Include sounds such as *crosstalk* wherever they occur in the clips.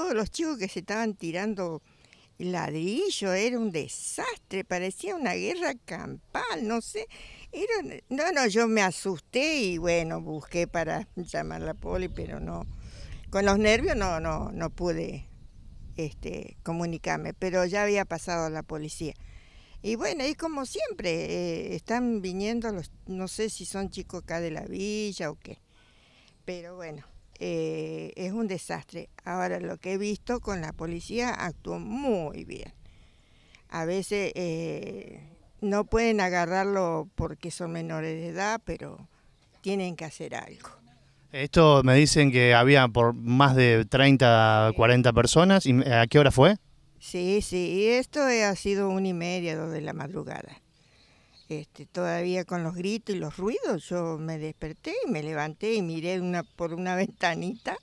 todos los chicos que se estaban tirando ladrillo, era un desastre, parecía una guerra campal, no sé. Era, no, no, yo me asusté y bueno, busqué para llamar a la poli, pero no. Con los nervios no, no, no pude este, comunicarme, pero ya había pasado a la policía. Y bueno, y como siempre, eh, están viniendo los, no sé si son chicos acá de la villa o qué, pero bueno. Eh, es un desastre. Ahora, lo que he visto con la policía actuó muy bien. A veces eh, no pueden agarrarlo porque son menores de edad, pero tienen que hacer algo. Esto me dicen que había por más de 30, 40 personas. ¿Y ¿A qué hora fue? Sí, sí, esto ha sido una y media, dos de la madrugada. Este, todavía con los gritos y los ruidos, yo me desperté y me levanté y miré una, por una *laughs* ventanita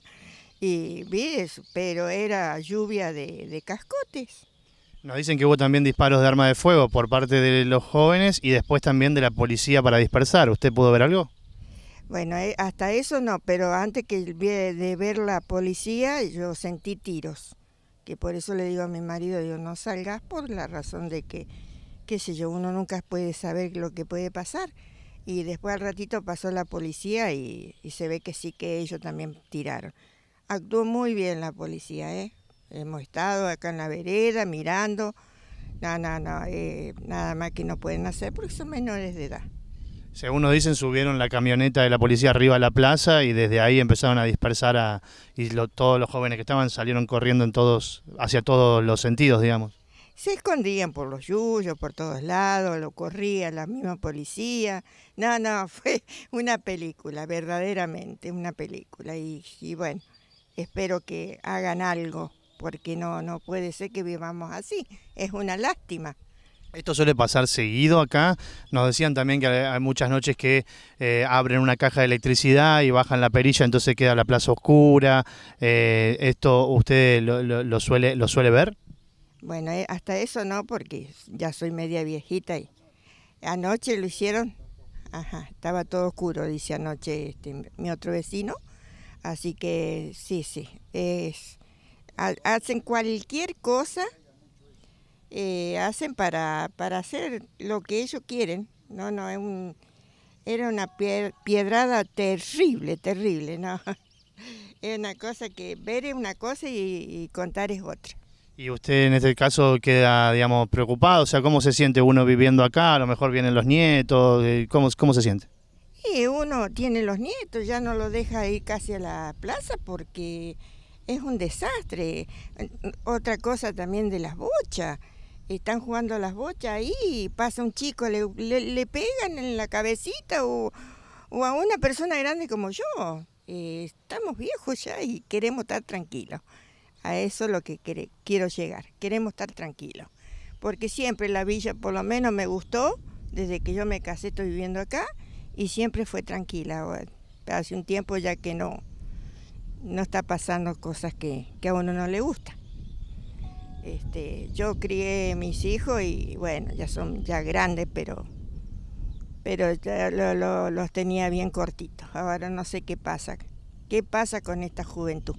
y vi eso, pero era lluvia de, cascotes. Nos dicen que hubo también disparos de arma de fuego por parte de los jóvenes y después también de la policía para dispersar. ¿Usted pudo ver algo? Bueno, eh, hasta eso no, pero antes que de ver la policía yo sentí tiros, que por eso le digo a mi marido, yo no salgas por la razón de que qué sé yo, uno nunca puede saber lo que puede pasar. Y después al ratito pasó la policía y, se ve que sí que ellos también tiraron. Actuó muy bien la policía, ¿eh? Hemos estado acá en la vereda mirando. No, no, eh, nada más que no pueden hacer porque son menores de edad. Según nos dicen, subieron la camioneta de la policía arriba a la plaza y desde ahí empezaron a dispersar a... y todos los jóvenes que estaban salieron corriendo en todos, hacia todos los sentidos, digamos se escondían por los yuyos, por todos lados, lo corría la misma policía. No, no, *laughs* fue una película, verdaderamente una película. Y, bueno, espero que hagan algo, porque no, no puede ser que vivamos así. Es una lástima. Esto suele pasar seguido acá. Nos decían también que hay muchas noches que eh, abren una caja de electricidad y bajan la perilla, entonces queda la plaza oscura. Eh, ¿Esto usted lo, suele, lo suele ver? Bueno, eh, hasta eso no, porque ya soy media viejita y anoche lo hicieron. Ajá, estaba todo oscuro, dice anoche este, mi otro vecino. Así que sí, sí, es, hacen cualquier cosa, eh, hacen para, para hacer lo que ellos quieren. No, no, es un, era una piedrada terrible, terrible, ¿no? *laughs* Es una cosa que ver es una cosa y contar es otra. ¿Y usted en este caso queda, digamos, preocupado? O sea, ¿cómo se siente uno viviendo acá? A lo mejor vienen los nietos, eh, ¿cómo, se siente? Y uno tiene los nietos, ya no lo deja ir casi a la plaza porque es un desastre. Otra cosa también de las bochas. Están jugando las bochas ahí, pasa un chico, le, pegan en la cabecita o, a una persona grande como yo. Eh, estamos viejos ya y queremos estar tranquilos. A eso es lo que quiero llegar. Queremos estar tranquilos. Porque siempre la villa, por lo menos, me gustó. Desde que yo me casé, estoy viviendo acá. Y siempre fue tranquila. Hace un tiempo ya que no, no está pasando cosas que, a uno no le gusta. Este, yo crié mis hijos y bueno, ya son ya grandes, pero, pero ya los tenía bien cortitos. Ahora no sé qué pasa. ¿Qué pasa con esta juventud?